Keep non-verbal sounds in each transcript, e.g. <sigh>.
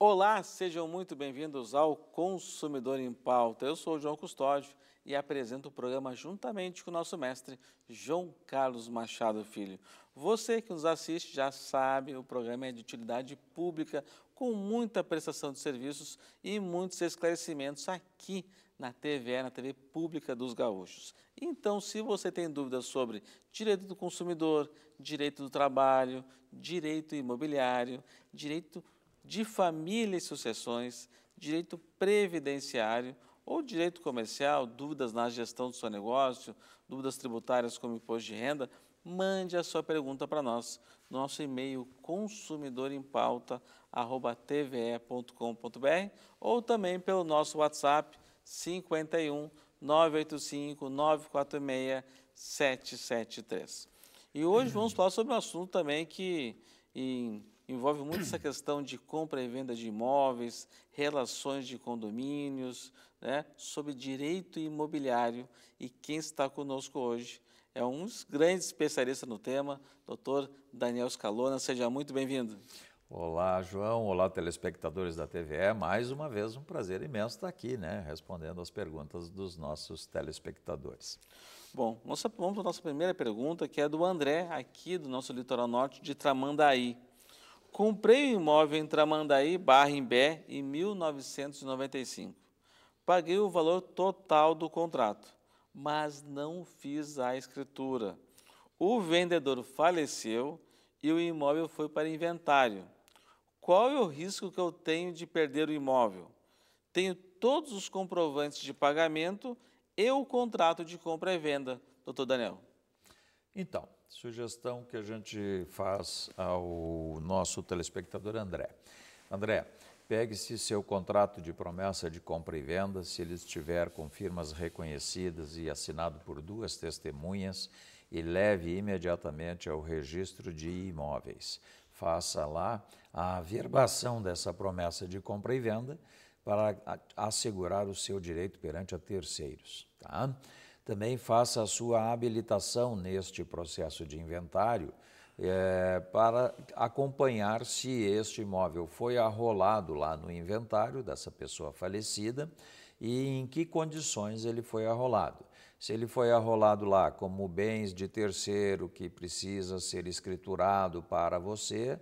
Olá, sejam muito bem-vindos ao Consumidor em Pauta. Eu sou o João Custódio e apresento o programa juntamente com o nosso mestre João Carlos Machado Filho. Você que nos assiste já sabe, o programa é de utilidade pública, com muita prestação de serviços e muitos esclarecimentos aqui na TV, na TV Pública dos Gaúchos. Então, se você tem dúvidas sobre direito do consumidor, direito do trabalho, direito imobiliário, direito de família e sucessões, direito previdenciário ou direito comercial, dúvidas na gestão do seu negócio, dúvidas tributárias como imposto de renda, mande a sua pergunta para nós. Nosso e-mail consumidorempauta@tve.com.br ou também pelo nosso WhatsApp 51 985 946 773. E hoje vamos falar sobre um assunto também que em, envolve muito essa questão de compra e venda de imóveis, relações de condomínios, né, sobre direito imobiliário. E quem está conosco hoje é um dos grandes especialistas no tema, doutor Daniel Scalona. Seja muito bem-vindo. Olá, João. Olá, telespectadores da TVE. Mais uma vez, um prazer imenso estar aqui, né? Respondendo as perguntas dos nossos telespectadores. Bom, nossa, vamos para a nossa primeira pergunta, que é do André, aqui do nosso litoral norte de Tramandaí. Comprei um imóvel em Tramandaí, barra em Bé, em 1995. Paguei o valor total do contrato mas não fiz a escritura. O vendedor faleceu e o imóvel foi para inventário. Qual é o risco que eu tenho de perder o imóvel? Tenho todos os comprovantes de pagamento e o contrato de compra e venda, doutor Daniel. Então, sugestão que a gente faz ao nosso telespectador André. André, Pegue-se seu contrato de promessa de compra e venda, se ele estiver com firmas reconhecidas e assinado por duas testemunhas, e leve imediatamente ao registro de imóveis. Faça lá a averbação dessa promessa de compra e venda para assegurar o seu direito perante a terceiros. Tá? Também faça a sua habilitação neste processo de inventário é, para acompanhar se este imóvel foi arrolado lá no inventário dessa pessoa falecida e em que condições ele foi arrolado. Se ele foi arrolado lá como bens de terceiro que precisa ser escriturado para você,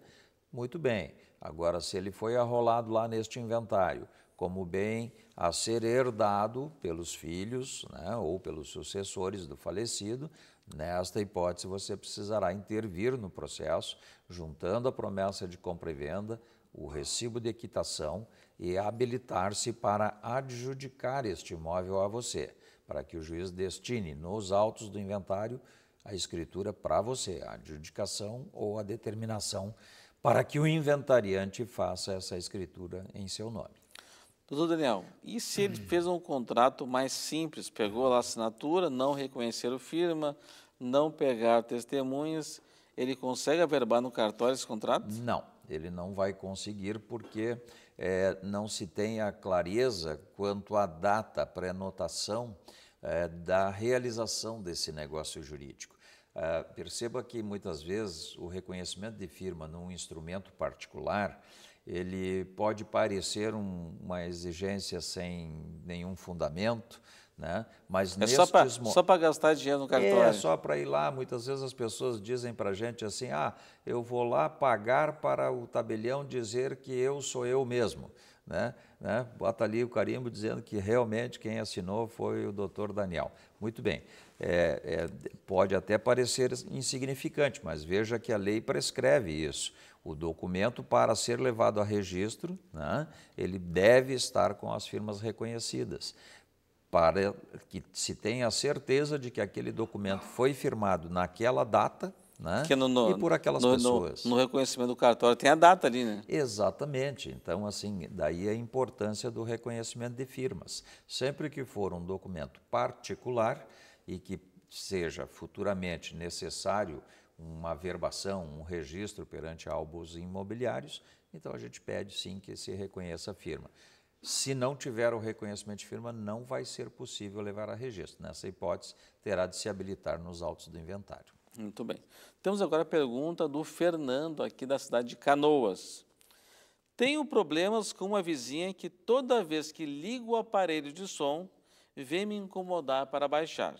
muito bem. Agora, se ele foi arrolado lá neste inventário como bem a ser herdado pelos filhos né, ou pelos sucessores do falecido, Nesta hipótese, você precisará intervir no processo, juntando a promessa de compra e venda, o recibo de equitação e habilitar-se para adjudicar este imóvel a você, para que o juiz destine nos autos do inventário a escritura para você, a adjudicação ou a determinação para que o inventariante faça essa escritura em seu nome. Doutor Daniel, e se ele fez um contrato mais simples, pegou lá a assinatura, não reconheceram firma, não pegar testemunhas, ele consegue averbar no cartório esse contrato? Não, ele não vai conseguir porque é, não se tem a clareza quanto à data, pré-notação é, da realização desse negócio jurídico. É, perceba que muitas vezes o reconhecimento de firma num instrumento particular ele pode parecer um, uma exigência sem nenhum fundamento, né? Mas é só para gastar dinheiro no cartório. É só para ir lá. Muitas vezes as pessoas dizem para a gente assim: ah, eu vou lá pagar para o tabelião dizer que eu sou eu mesmo. Né? Né? Bota ali o carimbo dizendo que realmente quem assinou foi o doutor Daniel. Muito bem é, é, pode até parecer insignificante, mas veja que a lei prescreve isso. O documento, para ser levado a registro, né, ele deve estar com as firmas reconhecidas, para que se tenha certeza de que aquele documento foi firmado naquela data. Né? No, no, e por aquelas no, pessoas. No, reconhecimento do cartório tem a data ali, né? Exatamente. Então, assim, daí a importância do reconhecimento de firmas. Sempre que for um documento particular, e que seja futuramente necessário uma verbação, um registro perante álbuns imobiliários, então a gente pede sim que se reconheça a firma. Se não tiver o reconhecimento de firma, não vai ser possível levar a registro. Nessa hipótese, terá de se habilitar nos autos do inventário. Muito bem. Temos agora a pergunta do Fernando, aqui da cidade de Canoas. Tenho problemas com uma vizinha que toda vez que ligo o aparelho de som, vem me incomodar para baixar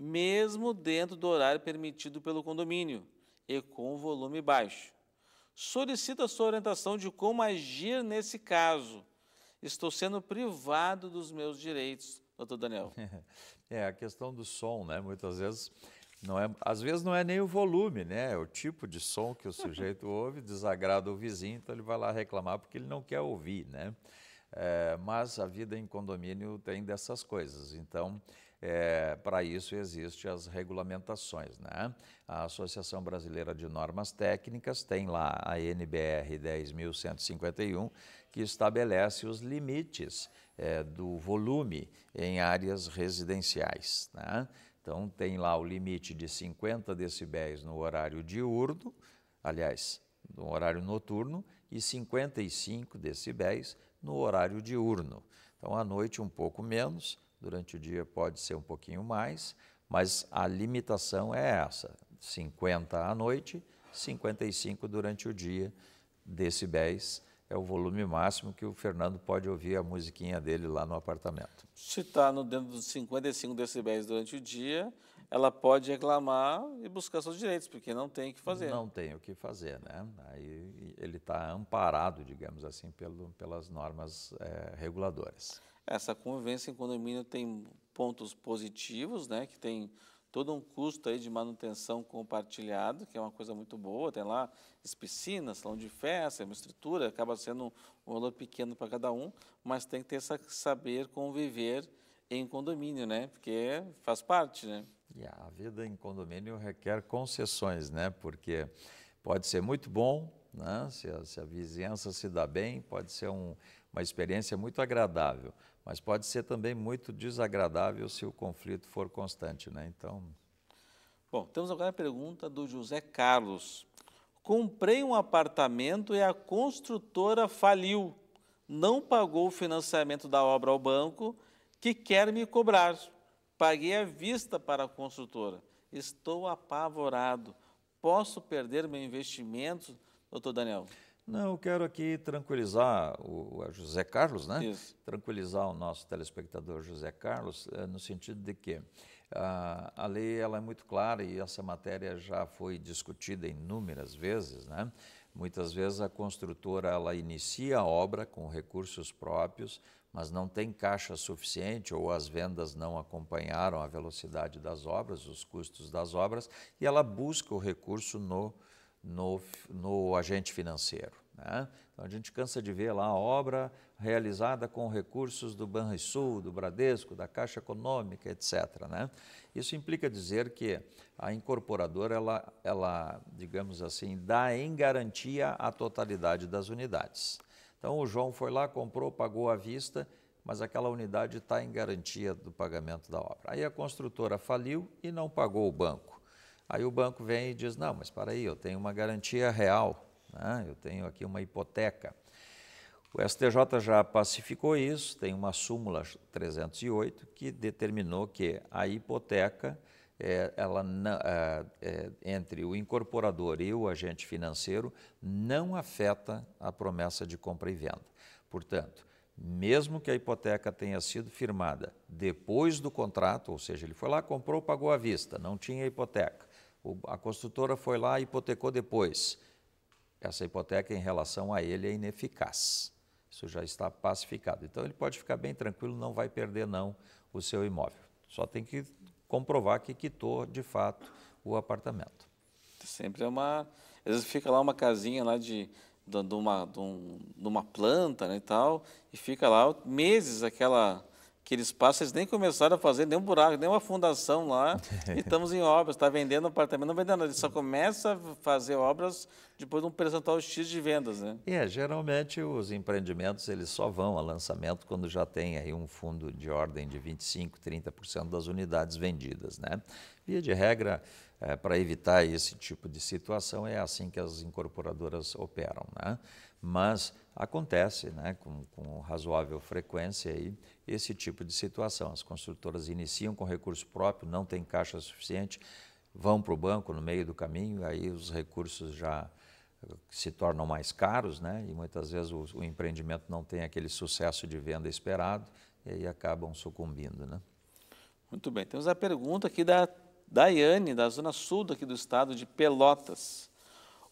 mesmo dentro do horário permitido pelo condomínio e com volume baixo. Solicito a sua orientação de como agir nesse caso. Estou sendo privado dos meus direitos, doutor Daniel. <laughs> É, a questão do som, né? Muitas vezes não é, às vezes não é nem o volume, né? É o tipo de som que o sujeito <laughs> ouve, desagrada o vizinho, então ele vai lá reclamar porque ele não quer ouvir, né? É, mas a vida em condomínio tem dessas coisas. Então, é, para isso existem as regulamentações. Né? A Associação Brasileira de Normas Técnicas tem lá a NBR 10.151, que estabelece os limites é, do volume em áreas residenciais. Né? Então, tem lá o limite de 50 decibéis no horário diurno, aliás, no horário noturno, e 55 decibéis no horário diurno. Então, à noite, um pouco menos, durante o dia pode ser um pouquinho mais, mas a limitação é essa: 50 à noite, 55 durante o dia, decibéis é o volume máximo que o Fernando pode ouvir a musiquinha dele lá no apartamento. Se está dentro dos 55 decibéis durante o dia, ela pode reclamar e buscar seus direitos, porque não tem o que fazer. Não tem o que fazer, né? Aí ele está amparado, digamos assim, pelo, pelas normas é, reguladoras. Essa convivência em condomínio tem pontos positivos, né, que tem todo um custo aí de manutenção compartilhado, que é uma coisa muito boa, tem lá as piscinas, salão de festa, é uma estrutura, acaba sendo um valor pequeno para cada um, mas tem que ter essa saber conviver em condomínio, né? Porque faz parte, né? E a vida em condomínio requer concessões, né? Porque pode ser muito bom, né? Se a, se a vizinhança se dá bem, pode ser um, uma experiência muito agradável. Mas pode ser também muito desagradável se o conflito for constante, né? Então. Bom, temos agora a pergunta do José Carlos. Comprei um apartamento e a construtora faliu. Não pagou o financiamento da obra ao banco, que quer me cobrar. Paguei à vista para a construtora. Estou apavorado. Posso perder meu investimento, doutor Daniel? Não, eu quero aqui tranquilizar o, o José Carlos, né? Isso. Tranquilizar o nosso telespectador José Carlos, eh, no sentido de que a, ah, a lei ela é muito clara e essa matéria já foi discutida inúmeras vezes, né? Muitas vezes a construtora ela inicia a obra com recursos próprios, mas não tem caixa suficiente ou as vendas não acompanharam a velocidade das obras, os custos das obras, e ela busca o recurso no, no, no agente financeiro. Né? Então a gente cansa de ver lá a obra realizada com recursos do Banrisul, do Bradesco, da Caixa Econômica, etc. Né? Isso implica dizer que a incorporadora, ela, ela, digamos assim, dá em garantia a totalidade das unidades. Então o João foi lá, comprou, pagou à vista, mas aquela unidade está em garantia do pagamento da obra. Aí a construtora faliu e não pagou o banco. Aí o banco vem e diz: Não, mas para aí, eu tenho uma garantia real né? Eu tenho aqui uma hipoteca. O STJ já pacificou isso, tem uma súmula 308 que determinou que a hipoteca, é, ela é, é, entre o incorporador e o agente financeiro, não afeta a promessa de compra e venda. Portanto, mesmo que a hipoteca tenha sido firmada depois do contrato, ou seja, ele foi lá, comprou, pagou à vista, não tinha hipoteca. O, a construtora foi lá e hipotecou depois essa hipoteca em relação a ele é ineficaz. Isso já está pacificado. Então ele pode ficar bem tranquilo, não vai perder não o seu imóvel. Só tem que comprovar que quitou de fato o apartamento. Sempre é uma, às vezes fica lá uma casinha lá de de uma, de, um, de uma planta né, e tal, e fica lá meses aquela que eles passam, eles nem começaram a fazer nenhum buraco, nenhuma fundação lá, e <laughs> estamos em obras, está vendendo apartamento, não vendendo, ele só começa a fazer obras depois de um percentual X de vendas, né? É, geralmente os empreendimentos, eles só vão a lançamento quando já tem aí um fundo de ordem de 25%, 30% das unidades vendidas, né? Via de regra, é, eh, para evitar esse tipo de situação, é assim que as incorporadoras operam, né? mas acontece né, com, com razoável frequência aí, esse tipo de situação. As construtoras iniciam com recurso próprio, não tem caixa suficiente, vão para o banco no meio do caminho, aí os recursos já eh, se tornam mais caros, né? E muitas vezes o, o empreendimento não tem aquele sucesso de venda esperado e aí acabam sucumbindo, né? Muito bem. Temos a pergunta aqui da Daiane, da zona sul aqui do estado de Pelotas.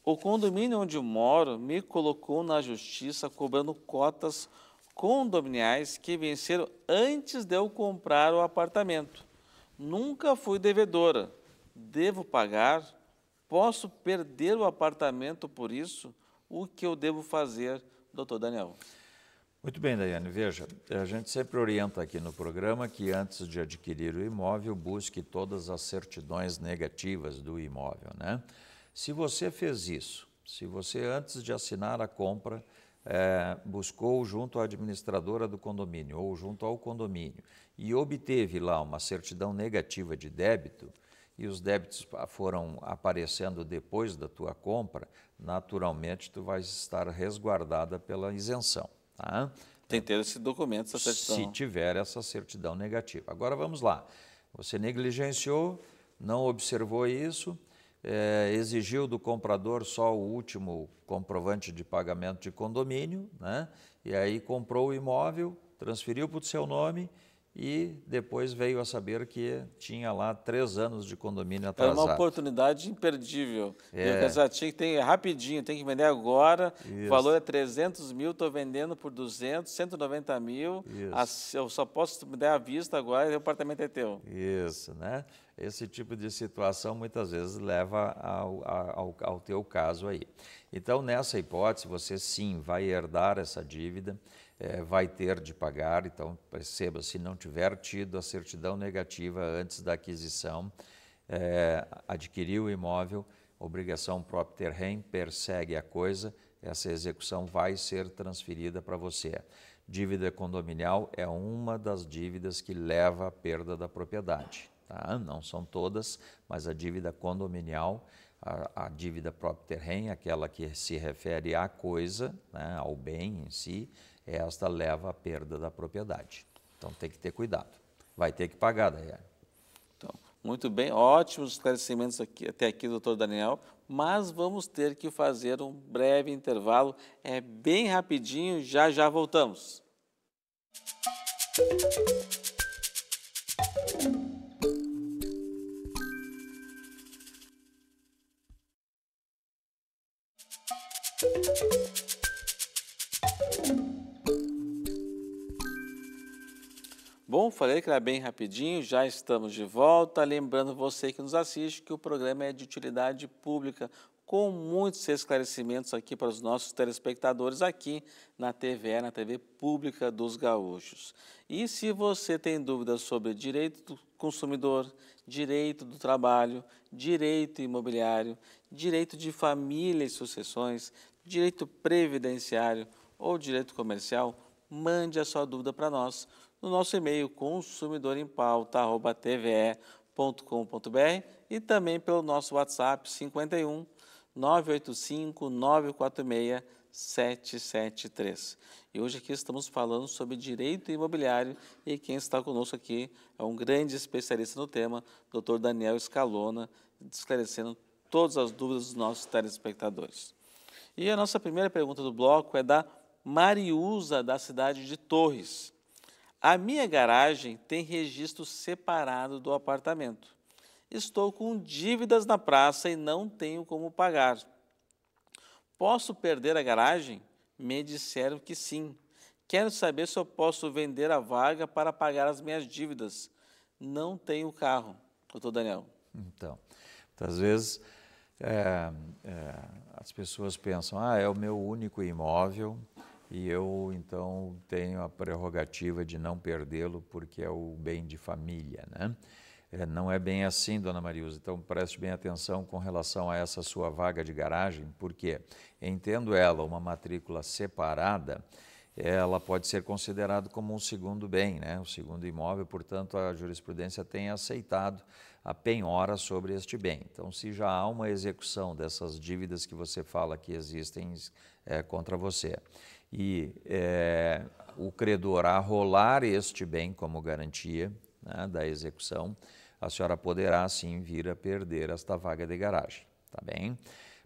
O condomínio onde moro me colocou na justiça cobrando cotas condominiais que venceram antes de eu comprar o apartamento. Nunca fui devedora. Devo pagar? Posso perder o apartamento por isso? O que eu devo fazer, doutor Daniel? Muito bem, Daiane. Veja, a gente sempre orienta aqui no programa que antes de adquirir o imóvel, busque todas as certidões negativas do imóvel, né? Se você fez isso, se você antes de assinar a compra é, buscou junto à administradora do condomínio ou junto ao condomínio e obteve lá uma certidão negativa de débito, e os débitos foram aparecendo depois da tua compra, naturalmente tu vais estar resguardada pela isenção. Tá? Tem que ter esse documento, essa certidão. Se tiver essa certidão negativa. Agora vamos lá. Você negligenciou, não observou isso, é, exigiu do comprador só o último comprovante de pagamento de condomínio, né? e aí comprou o imóvel, transferiu para o seu nome e depois veio a saber que tinha lá três anos de condomínio atrasado. É uma oportunidade imperdível. É. Eu tinha que ter é rapidinho, tem que vender agora. Isso. O valor é 300 mil, estou vendendo por 200, 190 mil. Isso. eu só posso me dar à vista agora e o apartamento é teu. Isso, né? Esse tipo de situação muitas vezes leva ao, ao, ao teu caso aí. Então, nessa hipótese, você sim vai herdar essa dívida é, vai ter de pagar. Então, perceba, se não tiver tido a certidão negativa antes da aquisição, é, eh, adquiriu o imóvel, obrigação própria terrem, persegue a coisa, essa execução vai ser transferida para você. Dívida condominial é uma das dívidas que leva à perda da propriedade. Tá? Não são todas, mas a dívida condominial, a, a dívida própria terrem, aquela que se refere à coisa, né, ao bem em si, esta leva à perda da propriedade. Então tem que ter cuidado. Vai ter que pagar, Daiane. Então, muito bem, ótimos esclarecimentos aqui, até aqui, doutor Daniel, mas vamos ter que fazer um breve intervalo. É bem rapidinho, já já voltamos. Música Bom, falei que era bem rapidinho, já estamos de volta. Lembrando você que nos assiste que o programa é de utilidade pública, com muitos esclarecimentos aqui para os nossos telespectadores aqui na TV, na TV Pública dos Gaúchos. E se você tem dúvidas sobre direito do consumidor, direito do trabalho, direito imobiliário, direito de família e sucessões, direito previdenciário ou direito comercial, mande a sua dúvida para nós no nosso e-mail consumidorempauta.tve.com.br e também pelo nosso WhatsApp 51 985 946 773. E hoje aqui estamos falando sobre direito imobiliário e quem está conosco aqui é um grande especialista no tema, Dr. Daniel Escalona, esclarecendo todas as dúvidas dos nossos telespectadores. E a nossa primeira pergunta do bloco é da Mariusa, da cidade de Torres. A minha garagem tem registro separado do apartamento. Estou com dívidas na praça e não tenho como pagar. Posso perder a garagem? Me disseram que sim. Quero saber se eu posso vender a vaga para pagar as minhas dívidas. Não tenho carro. Doutor Daniel. Então, então às vezes é, é, as pessoas pensam, ah, é o meu único imóvel, e eu então tenho a prerrogativa de não perdê-lo porque é o bem de família, né? É, não é bem assim, dona Mariusa, então preste bem atenção com relação a essa sua vaga de garagem, porque, entendo ela, uma matrícula separada, ela pode ser considerada como um segundo bem, né? o segundo imóvel, portanto, a jurisprudência tem aceitado a penhora sobre este bem. Então, se já há uma execução dessas dívidas que você fala que existem é, contra você e é, o credor arrolar este bem como garantia né, da execução, a senhora poderá sim vir a perder esta vaga de garagem, tá bem?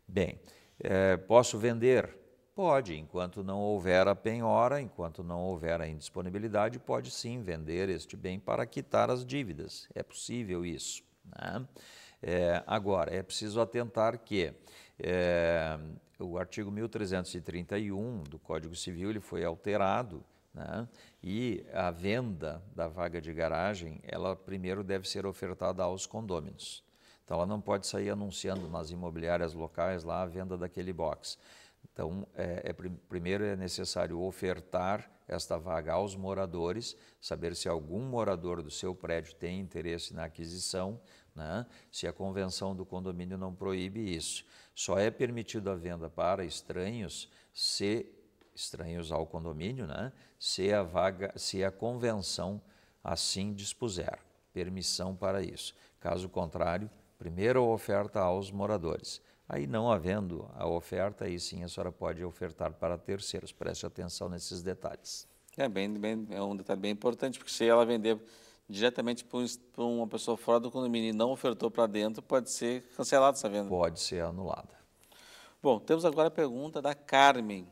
Bem, é, posso vender? Pode, enquanto não houver a penhora, enquanto não houver a indisponibilidade, pode sim vender este bem para quitar as dívidas. É possível isso. Né? É, agora, é preciso atentar que é, o artigo 1331 do Código Civil ele foi alterado né? e a venda da vaga de garagem, ela primeiro deve ser ofertada aos condôminos. Então, ela não pode sair anunciando nas imobiliárias locais lá a venda daquele box. Então, é, é, primeiro é necessário ofertar esta vaga aos moradores, saber se algum morador do seu prédio tem interesse na aquisição, né? se a convenção do condomínio não proíbe isso. Só é permitido a venda para estranhos se estranhos ao condomínio, né? se a vaga, se a convenção assim dispuser permissão para isso. Caso contrário, primeiro a oferta aos moradores. Aí não havendo a oferta, aí sim a senhora pode ofertar para terceiros. Preste atenção nesses detalhes. É, bem, bem, é um detalhe bem importante, porque se ela vender diretamente para uma pessoa fora do condomínio e não ofertou para dentro, pode ser cancelada essa tá venda? Pode ser anulada. Bom, temos agora a pergunta da Carmen.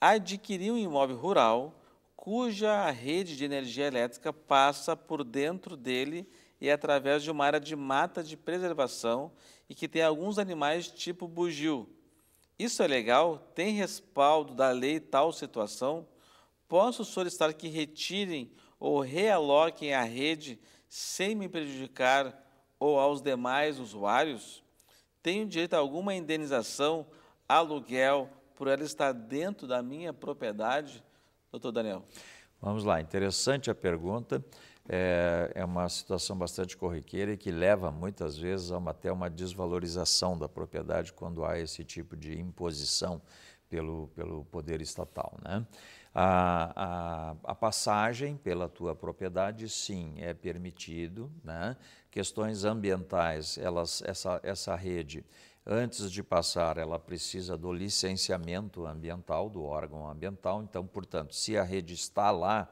Adquirir um imóvel rural cuja rede de energia elétrica passa por dentro dele e é através de uma área de mata de preservação e que tem alguns animais tipo bugio. Isso é legal? Tem respaldo da lei tal situação? Posso solicitar que retirem ou realoquem a rede sem me prejudicar ou aos demais usuários? Tenho direito a alguma indenização, aluguel, por ela estar dentro da minha propriedade? Doutor Daniel. Vamos lá, interessante a pergunta. É, é uma situação bastante corriqueira e que leva muitas vezes a uma, até uma desvalorização da propriedade quando há esse tipo de imposição pelo, pelo poder estatal. Né? A, a, a, passagem pela tua propriedade, sim, é permitido. Né? Questões ambientais, elas, essa, essa rede, antes de passar, ela precisa do licenciamento ambiental, do órgão ambiental. Então, portanto, se a rede está lá,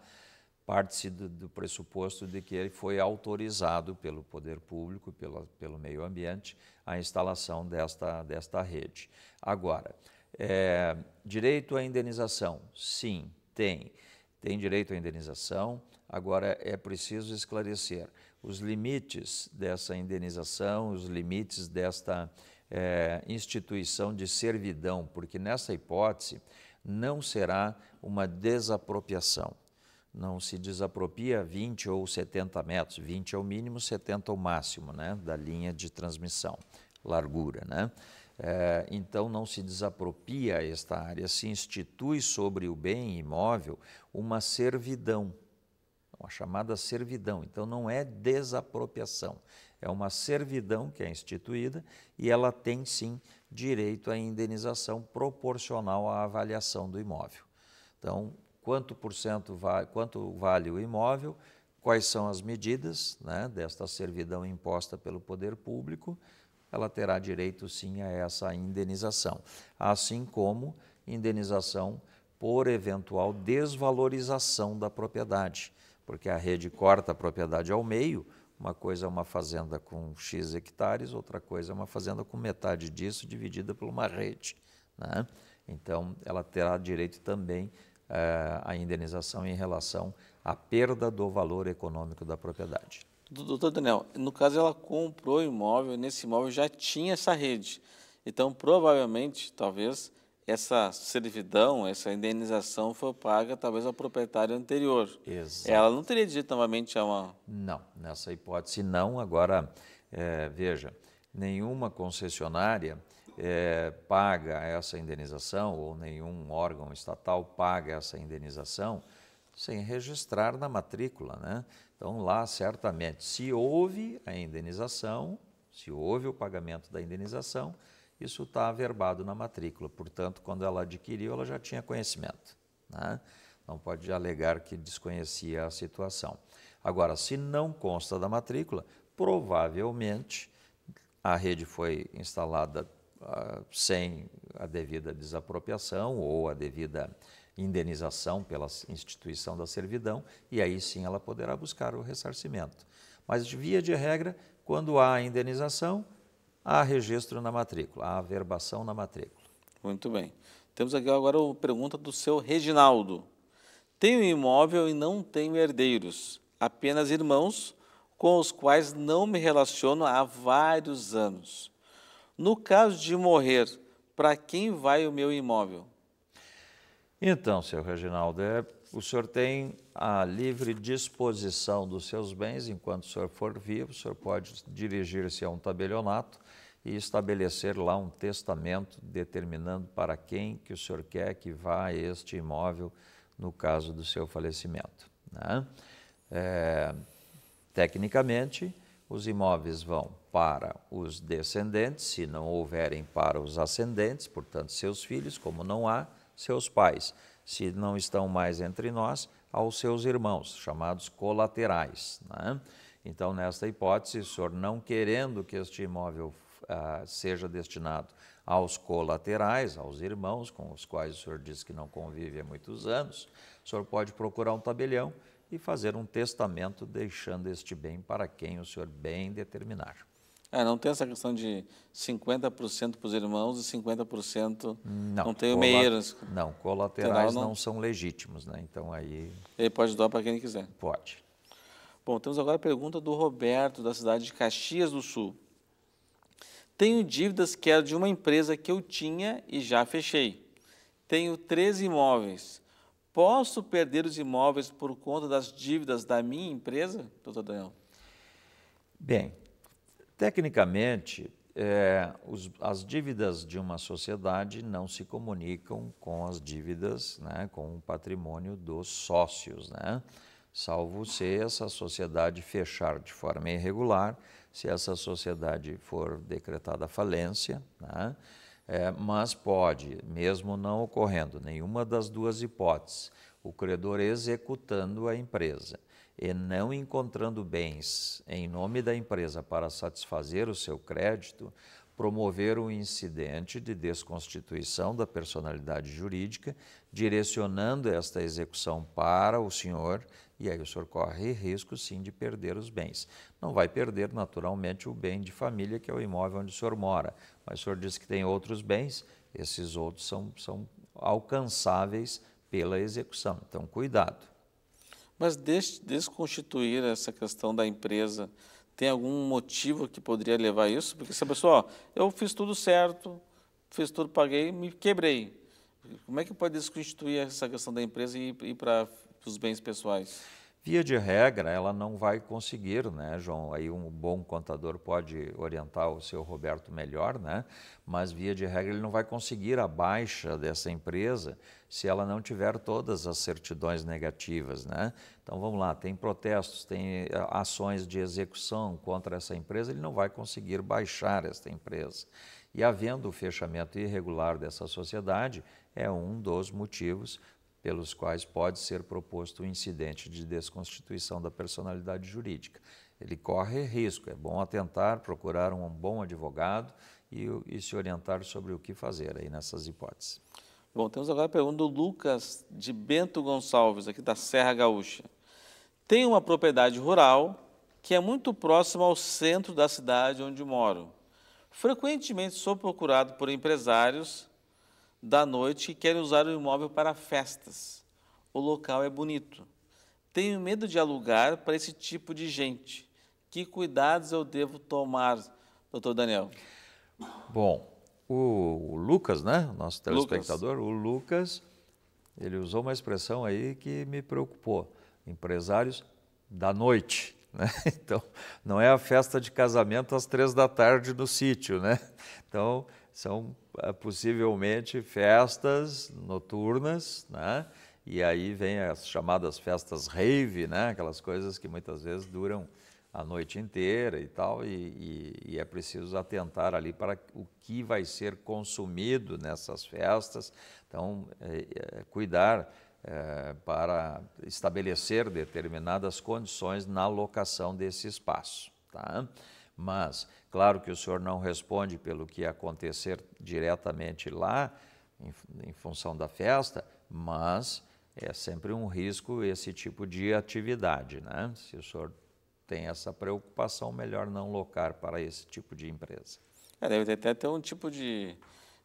parte-se do, do, pressuposto de que ele foi autorizado pelo poder público, pela, pelo meio ambiente, a instalação desta, desta rede. Agora, é, direito à indenização, sim, tem. Tem direito à indenização, agora é preciso esclarecer os limites dessa indenização, os limites desta é, instituição de servidão, porque nessa hipótese não será uma desapropriação. Não se desapropria 20 ou 70 metros, 20 é o mínimo, 70 é o máximo né, da linha de transmissão, largura. Né? É, então, não se desapropria esta área, se institui sobre o bem imóvel uma servidão, uma chamada servidão. Então, não é desapropriação, é uma servidão que é instituída e ela tem sim direito à indenização proporcional à avaliação do imóvel. Então, quanto por cento vale, quanto vale o imóvel, quais são as medidas né, desta servidão imposta pelo poder público ela terá direito sim a essa indenização, assim como indenização por eventual desvalorização da propriedade, porque a rede corta a propriedade ao meio, uma coisa é uma fazenda com X hectares, outra coisa é uma fazenda com metade disso dividida por uma rede. Né? Então, ela terá direito também eh, à indenização em relação à perda do valor econômico da propriedade. Doutor Daniel, no caso ela comprou o imóvel, nesse imóvel já tinha essa rede. Então, provavelmente, talvez, essa servidão, essa indenização foi paga talvez ao proprietário anterior. Exato. Ela não teria direito novamente a uma... Não, nessa hipótese não. Agora, é, veja, nenhuma concessionária é, paga essa indenização ou nenhum órgão estatal paga essa indenização sem registrar na matrícula, né? Então lá certamente, se houve a indenização, se houve o pagamento da indenização, isso está averbado na matrícula. Portanto, quando ela adquiriu, ela já tinha conhecimento. Né? Não pode alegar que desconhecia a situação. Agora, se não consta da matrícula, provavelmente a rede foi instalada ah, sem a devida desapropriação ou a devida indenização pela instituição da servidão e aí sim ela poderá buscar o ressarcimento. Mas, via de regra, quando há indenização, há registro na matrícula, há averbação na matrícula. Muito bem. Temos aqui agora a pergunta do seu Reginaldo. Tenho imóvel e não tenho herdeiros, apenas irmãos com os quais não me relaciono há vários anos. No caso de morrer, para quem vai o meu imóvel? Então, seu Reginaldo, é, o senhor tem a livre disposição dos seus bens enquanto o senhor for vivo, o senhor pode dirigir-se a um tabelionato e estabelecer lá um testamento determinando para quem que o senhor quer que vá este imóvel no caso do seu falecimento. Né? É, tecnicamente, os imóveis vão para os descendentes, se não houverem para os ascendentes, portanto, seus filhos, como não há, seus pais, se não estão mais entre nós, aos seus irmãos, chamados colaterais. Né? Então, nesta hipótese, o senhor não querendo que este imóvel ah, seja destinado aos colaterais, aos irmãos, com os quais o senhor diz que não convive há muitos anos, o senhor pode procurar um tabelião e fazer um testamento deixando este bem para quem o senhor bem determinar. É, não tem essa questão de 50% para os irmãos e 50% não, não tem o meieiros. Não, colaterais então, não... não... são legítimos, né? Então aí. Ele pode doar para quem quiser. Pode. Bom, temos agora a pergunta do Roberto, da cidade de Caxias do Sul. Tenho dívidas que era de uma empresa que eu tinha e já fechei. Tenho três imóveis. Posso perder os imóveis por conta das dívidas da minha empresa, doutor Daniel? Bem, Tecnicamente, é, os, as dívidas de uma sociedade não se comunicam com as dívidas, né, com o patrimônio dos sócios, né? salvo se essa sociedade fechar de forma irregular, se essa sociedade for decretada falência, né? é, mas pode, mesmo não ocorrendo nenhuma das duas hipóteses, o credor executando a empresa e não encontrando bens em nome da empresa para satisfazer o seu crédito, promover um incidente de desconstituição da personalidade jurídica, direcionando esta execução para o senhor, e aí o senhor corre risco sim de perder os bens. Não vai perder naturalmente o bem de família, que é o imóvel onde o senhor mora, mas o senhor diz que tem outros bens, esses outros são, são alcançáveis pela execução, então cuidado. Mas desconstituir essa questão da empresa, tem algum motivo que poderia levar a isso? Porque se a pessoa, ó, eu fiz tudo certo, fiz tudo, paguei, me quebrei. Como é que pode desconstituir essa questão da empresa e ir para os bens pessoais? Via de regra, ela não vai conseguir, né, João? Aí um bom contador pode orientar o seu Roberto melhor, né? Mas via de regra ele não vai conseguir a baixa dessa empresa se ela não tiver todas as certidões negativas, né? Então vamos lá, tem protestos, tem eh, ações de execução contra essa empresa, ele não vai conseguir baixar esta empresa. E havendo o fechamento irregular dessa sociedade, é um dos motivos pelos quais pode ser proposto o um incidente de desconstituição da personalidade jurídica. Ele corre risco, é bom atentar, procurar um bom advogado e, e se orientar sobre o que fazer aí nessas hipóteses. Bom, temos agora a pergunta do Lucas de Bento Gonçalves, aqui da Serra Gaúcha. Tem uma propriedade rural que é muito próxima ao centro da cidade onde moro. Frequentemente sou procurado por empresários da noite que querem usar o imóvel para festas. O local é bonito. Tenho medo de alugar para esse tipo de gente. Que cuidados eu devo tomar, doutor Daniel? Bom, o Lucas, né? Nosso telespectador, Lucas. o Lucas, ele usou uma expressão aí que me preocupou. Empresários da noite. Né? <laughs> Então, não é a festa de casamento às três da tarde no sítio, né? Então, são eh, possivelmente festas noturnas, né? E aí vem as chamadas festas rave, né? Aquelas coisas que muitas vezes duram a noite inteira e tal, e, e, e, é preciso atentar ali para o que vai ser consumido nessas festas. Então, é, é, cuidar é, para estabelecer determinadas condições na locação desse espaço, tá? Mas, claro que o senhor não responde pelo que acontecer diretamente lá, em, em função da festa, mas é sempre um risco esse tipo de atividade, né? Se o senhor tem essa preocupação, melhor não locar para esse tipo de empresa. É, deve ter até um tipo de,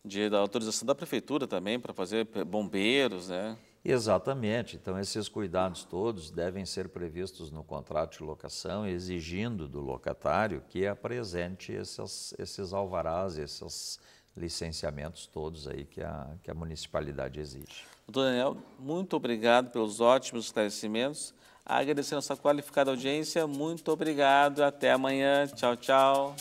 de da autorização da prefeitura também para fazer bombeiros, né? Exatamente. Então, esses cuidados todos devem ser previstos no contrato de locação, exigindo do locatário que apresente esses, esses alvarás, esses licenciamentos todos aí que a, que a municipalidade exige. Doutor Daniel, muito obrigado pelos ótimos esclarecimentos. Agradecendo a nossa qualificada audiência, muito obrigado. Até amanhã. Tchau, tchau.